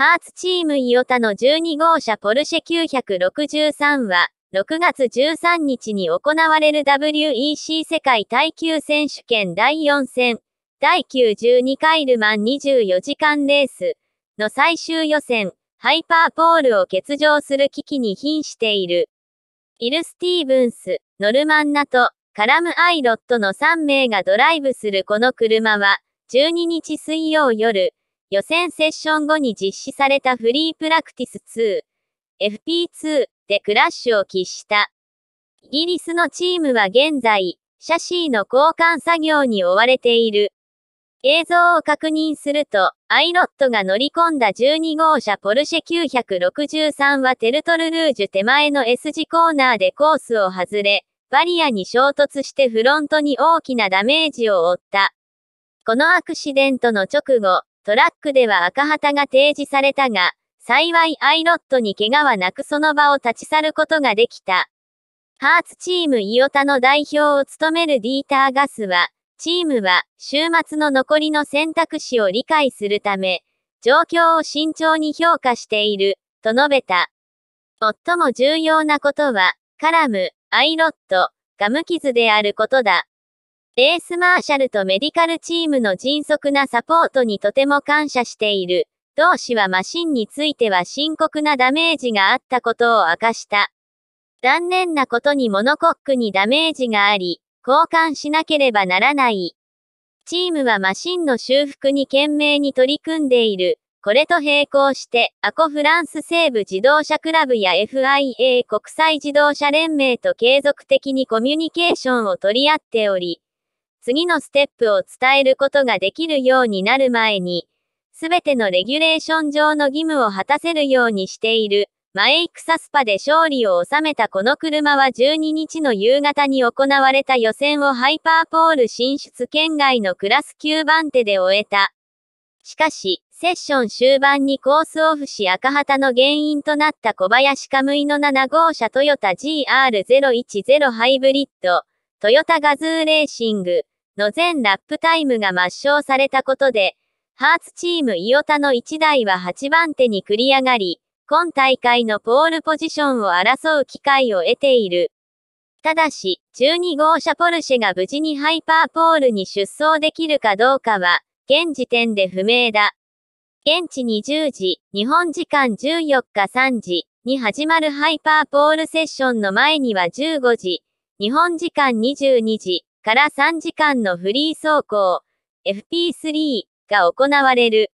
ハーツチームイオタの12号車ポルシェ963は、6月13日に行われる WEC 世界耐久選手権第4戦、第92回ルマン24時間レースの最終予選、ハイパーポールを欠場する危機に瀕している。イル・スティーブンス、ノルマンナと、カラム・アイロットの3名がドライブするこの車は、12日水曜夜、予選セッション後に実施されたフリープラクティス2、FP2 でクラッシュを喫した。イギリスのチームは現在、シャシーの交換作業に追われている。映像を確認すると、アイロットが乗り込んだ12号車ポルシェ963はテルトルルージュ手前の S 字コーナーでコースを外れ、バリアに衝突してフロントに大きなダメージを負った。このアクシデントの直後、トラックでは赤旗が提示されたが、幸いアイロットに怪我はなくその場を立ち去ることができた。ハーツチームイオタの代表を務めるディーター・ガスは、チームは週末の残りの選択肢を理解するため、状況を慎重に評価している、と述べた。最も重要なことは、カラム、アイロット、ガム傷であることだ。エースマーシャルとメディカルチームの迅速なサポートにとても感謝している。同氏はマシンについては深刻なダメージがあったことを明かした。残念なことにモノコックにダメージがあり、交換しなければならない。チームはマシンの修復に懸命に取り組んでいる。これと並行して、アコフランス西部自動車クラブや FIA 国際自動車連盟と継続的にコミュニケーションを取り合っており、次のステップを伝えることができるようになる前に、すべてのレギュレーション上の義務を果たせるようにしている、マイクサスパで勝利を収めたこの車は12日の夕方に行われた予選をハイパーポール進出圏外のクラス9番手で終えた。しかし、セッション終盤にコースオフし赤旗の原因となった小林カムイの7号車トヨタ GR010 ハイブリッド、トヨタガズーレーシング、の全ラップタイムが抹消されたことで、ハーツチームイオタの1台は8番手に繰り上がり、今大会のポールポジションを争う機会を得ている。ただし、12号車ポルシェが無事にハイパーポールに出走できるかどうかは、現時点で不明だ。現地20時、日本時間14日3時に始まるハイパーポールセッションの前には15時、日本時間22時、から3時間のフリー走行 FP3 が行われる。